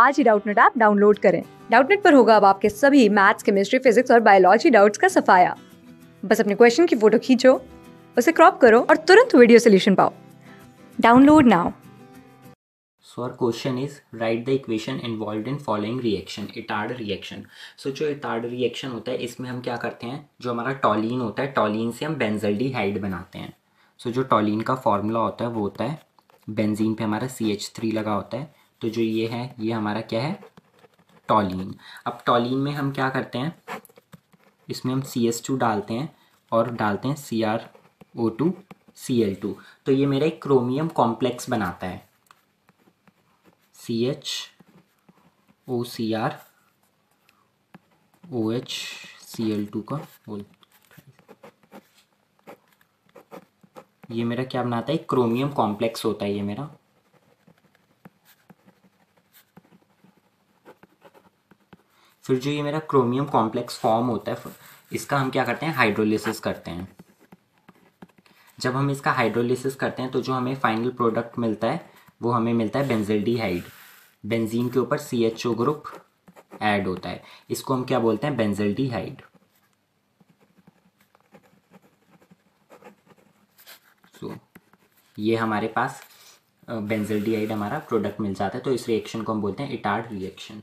आज ही Doubtnut app download करें डाउटनेट पर होगा अब आपके सभी मैथ्स केमिस्ट्री फिजिक्स और बायोलॉजी डाउट्स का सफाया बस अपने क्वेश्चन की फोटो खींचो उसे क्रॉप करो और तुरंत वीडियो सोल्यूशन पाओ download now So our question is write the equation involved in following reaction etard reaction. So जो etard reaction होता है इसमें हम क्या करते हैं जो हमारा टॉलिन होता है टॉलिन से हम बेंजल्डिहाइड बनाते हैं सो so, जो टॉलिन का फॉर्मूला होता है वो होता है बेंजीन पे हमारा सी एच थ्री लगा होता है तो जो ये है ये हमारा क्या है टॉलिन अब टॉलिन में हम क्या करते हैं इसमें हम सी एस टू डालते हैं और डालते हैं C R O two C L two तो ये मेरा एक क्रोमियम कॉम्प्लेक्स बनाता है C H O C R O H C L two का बोल ये मेरा क्या बनाता है क्रोमियम कॉम्प्लेक्स होता है ये मेरा फिर जो ये मेरा क्रोमियम कॉम्प्लेक्स फॉर्म होता है इसका हम क्या करते हैं हाइड्रोलिसिस करते हैं जब हम इसका हाइड्रोलिसिस करते हैं तो जो हमें फाइनल प्रोडक्ट मिलता है वो हमें मिलता है बेंजिल्डिहाइड बेंजीन के ऊपर C H O group add होता है इसको हम क्या बोलते हैं बेंजिल्डिहाइड सो so, ये हमारे पास बेंजिल्डिहाइड हमारा प्रोडक्ट मिल जाता है तो इस रिएक्शन को हम बोलते हैं इटार्ड रिएक्शन